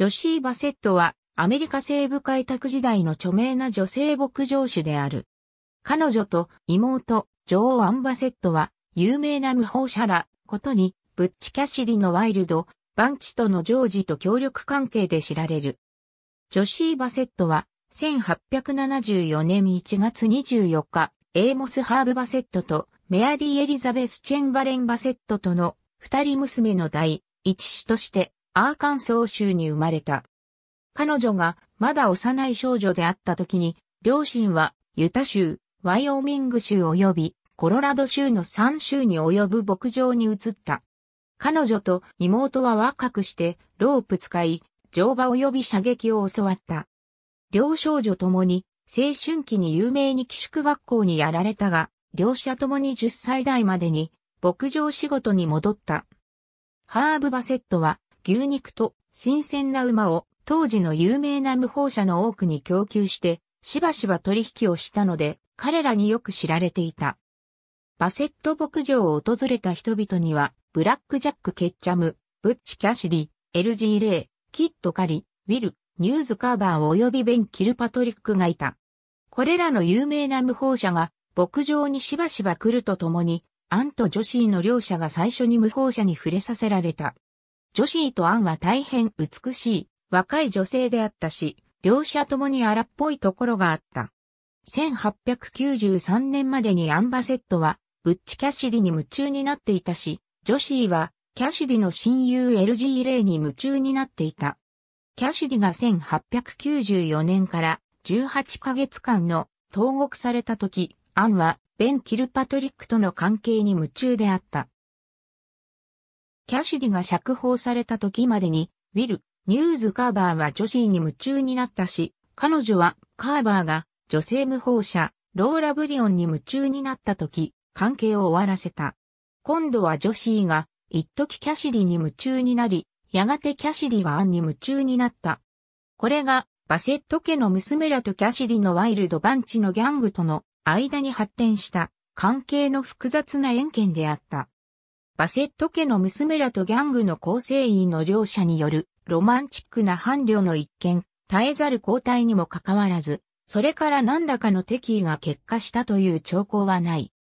ジョシー・バセットはアメリカ西部開拓時代の著名な女性牧場主である。彼女と妹、ジョー・アン・バセットは有名な無法者らことに、ブッチ・キャシリのワイルド、バンチとのジョージと協力関係で知られる。ジョシー・バセットは1874年1月24日、エーモス・ハーブ・バセットとメアリー・エリザベス・チェンバレン・バセットとの二人娘の第一子としてアーカンソー州に生まれた。彼女がまだ幼い少女であった時に、両親はユタ州、ワイオミング州及びコロラド州の3州に及ぶ牧場に移った。彼女と妹は若くしてロープ使い、乗馬及び射撃を教わった。両少女ともに青春期に有名に寄宿学校にやられたが、両者ともに10歳代までに牧場仕事に戻った。ハーブ・バセットは牛肉と新鮮な馬を当時の有名な無法者の多くに供給して、しばしば取引をしたので、彼らによく知られていた。バセット牧場を訪れた人々には、ブラックジャック・ケッチャム、ブッチ・キャシディ、エルジー・レイ、キッド・カリ、ウィル、ニューズ・カーバー及びベン・キルパトリックがいた。これらの有名な無法者が、牧場にしばしば来るとともに、アンとジョシーの両者が最初に無法者に触れさせられた。ジョシーとアンは大変美しい、若い女性であったし、両者ともに荒っぽいところがあった。1893年までにアンバセットは、ブッチ・キャシディに夢中になっていたし、ジョシーは、キャシディの親友 LG レイに夢中になっていた。キャシディが1894年から18ヶ月間の投獄された時、アンはベン・キルパトリックとの関係に夢中であった。キャシディが釈放された時までに、ウィル、ニューズ・カーバーは女子に夢中になったし、彼女は、カーバーが、女性無法者、ローラ・ブリオンに夢中になった時、関係を終わらせた。今度はジョシーが、一時キャシディに夢中になり、やがてキャシディがアンに夢中になった。これが、バセット家の娘らとキャシディのワイルドバンチのギャングとの間に発展した関係の複雑な縁件であった。バセット家の娘らとギャングの構成員の両者によるロマンチックな伴侶の一見、絶えざる交代にもかかわらず、それから何らかの敵意が結果したという兆候はない。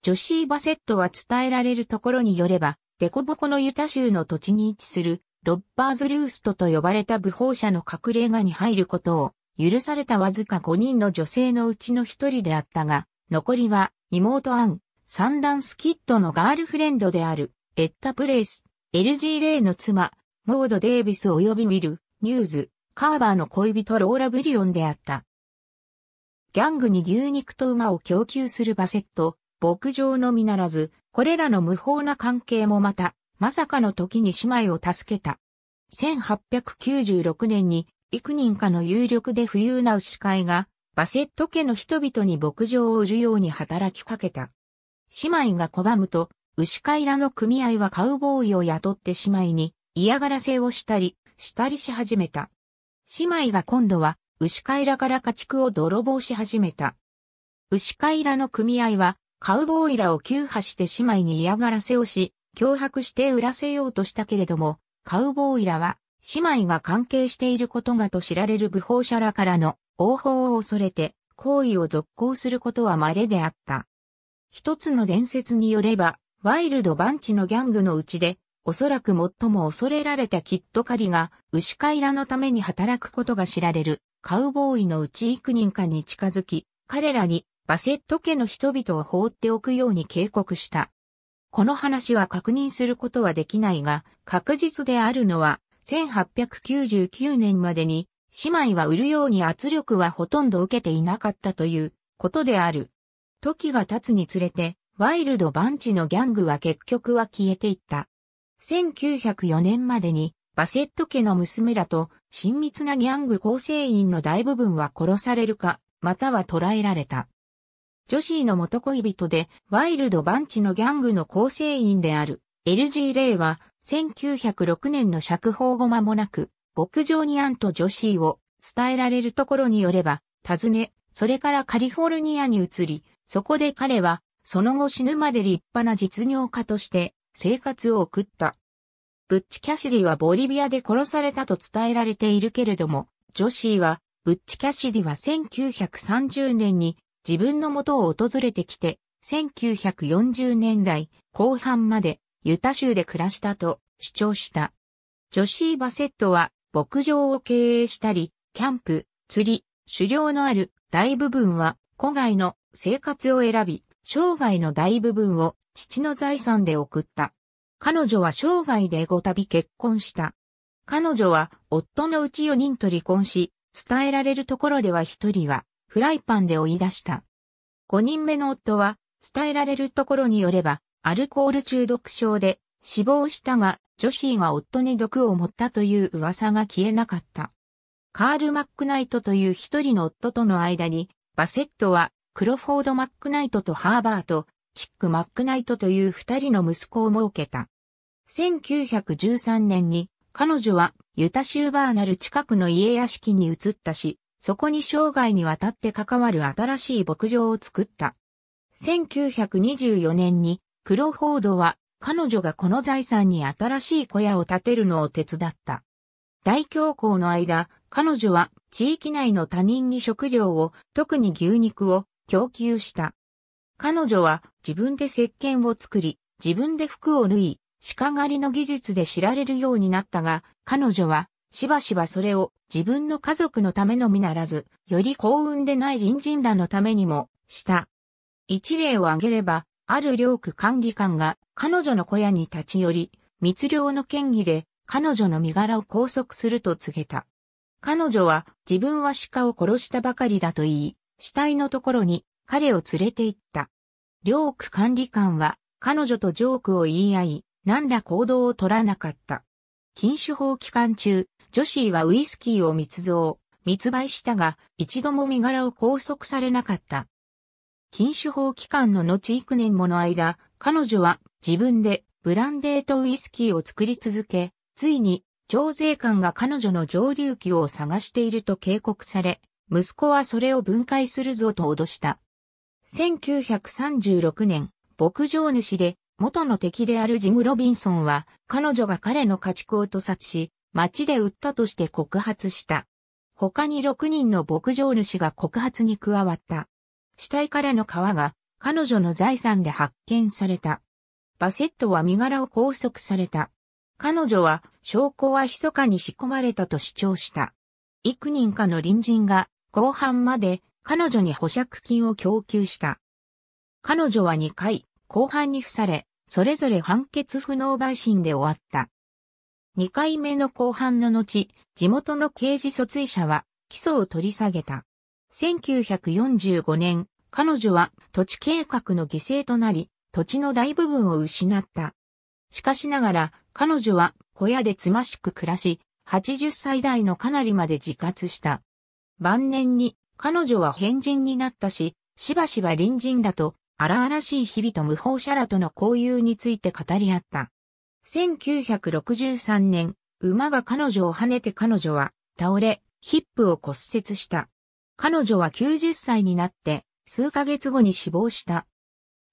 ジョシー・バセットは伝えられるところによれば、デコボコのユタ州の土地に位置する、ロッパーズ・ルーストと呼ばれた武法者の隠れ家に入ることを、許されたわずか5人の女性のうちの一人であったが、残りは妹アン、三段スキッドのガールフレンドである、エッタ・プレイス、LG レイの妻、モード・デイビス及びウィル、ニューズ、カーバーの恋人ローラ・ブリオンであった。ギャングに牛肉と馬を供給するバセット、牧場のみならず、これらの無法な関係もまた、まさかの時に姉妹を助けた。1896年に、幾人かの有力で富裕な牛飼いが、バセット家の人々に牧場を売るように働きかけた。姉妹が拒むと、牛飼いらの組合はカウボーイを雇って姉妹に嫌がらせをしたり、したりし始めた。姉妹が今度は牛飼いらから家畜を泥棒し始めた。牛飼いらの組合はカウボーイらを救破して姉妹に嫌がらせをし、脅迫して売らせようとしたけれども、カウボーイらは姉妹が関係していることがと知られる不法者らからの応報を恐れて、行為を続行することは稀であった。一つの伝説によれば、ワイルドバンチのギャングのうちで、おそらく最も恐れられたキットカリが、牛飼いらのために働くことが知られる、カウボーイのうち幾人かに近づき、彼らに、バセット家の人々を放っておくように警告した。この話は確認することはできないが、確実であるのは、1899年までに、姉妹は売るように圧力はほとんど受けていなかったということである。時が経つにつれて、ワイルドバンチのギャングは結局は消えていった。1904年までに、バセット家の娘らと親密なギャング構成員の大部分は殺されるか、または捕らえられた。ジョシーの元恋人で、ワイルドバンチのギャングの構成員である、LG レイは、1906年の釈放後間もなく、牧場にアンとジョシーを伝えられるところによれば、訪ね、それからカリフォルニアに移り、そこで彼は、その後死ぬまで立派な実業家として生活を送った。ブッチ・キャシディはボリビアで殺されたと伝えられているけれども、ジョシーは、ブッチ・キャシディは1930年に自分の元を訪れてきて、1940年代後半までユタ州で暮らしたと主張した。ジョシー・バセットは牧場を経営したり、キャンプ、釣り、狩猟のある大部分は郊外の生活を選び、生涯の大部分を父の財産で送った。彼女は生涯で5度結婚した。彼女は夫のうち4人と離婚し、伝えられるところでは1人はフライパンで追い出した。5人目の夫は伝えられるところによれば、アルコール中毒症で死亡したが、ジョシーが夫に毒を持ったという噂が消えなかった。カール・マックナイトという一人の夫との間に、バセットはクロフォード・マックナイトとハーバート、チック・マックナイトという二人の息子を設けた。1913年に彼女はユタ州バーナル近くの家屋敷に移ったし、そこに生涯にわたって関わる新しい牧場を作った。1924年にクロフォードは彼女がこの財産に新しい小屋を建てるのを手伝った。大恐慌の間、彼女は地域内の他人に食料を、特に牛肉を供給した。彼女は自分で石鹸を作り、自分で服を縫い、鹿狩りの技術で知られるようになったが、彼女はしばしばそれを自分の家族のためのみならず、より幸運でない隣人らのためにもした。一例を挙げれば、ある領区管理官が彼女の小屋に立ち寄り、密漁の権威で彼女の身柄を拘束すると告げた。彼女は自分は鹿を殺したばかりだと言い、死体のところに彼を連れて行った。両区管理官は彼女とジョークを言い合い、何ら行動を取らなかった。禁酒法期間中、ジョシーはウイスキーを密造、密売したが、一度も身柄を拘束されなかった。禁酒法期間の後幾年もの間、彼女は自分でブランデーとウイスキーを作り続け、ついに、徴税官が彼女の上流期を探していると警告され、息子はそれを分解するぞと脅した。1936年、牧場主で元の敵であるジム・ロビンソンは彼女が彼の家畜を屠殺し、町で売ったとして告発した。他に6人の牧場主が告発に加わった。死体からの皮が彼女の財産で発見された。バセットは身柄を拘束された。彼女は証拠は密かに仕込まれたと主張した。幾人かの隣人が後半まで彼女に保釈金を供給した。彼女は2回、後半に付され、それぞれ判決不能陪審で終わった。2回目の後半の後、地元の刑事訴追者は起訴を取り下げた。1945年、彼女は土地計画の犠牲となり、土地の大部分を失った。しかしながら、彼女は小屋でつましく暮らし、80歳代のかなりまで自活した。晩年に彼女は変人になったし、しばしば隣人らと荒々しい日々と無法者らとの交友について語り合った。1963年、馬が彼女を跳ねて彼女は倒れ、ヒップを骨折した。彼女は90歳になって数ヶ月後に死亡した。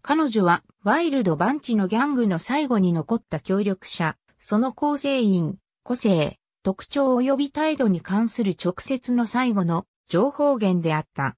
彼女はワイルドバンチのギャングの最後に残った協力者、その構成員、個性、特徴及び態度に関する直接の最後の情報源であった。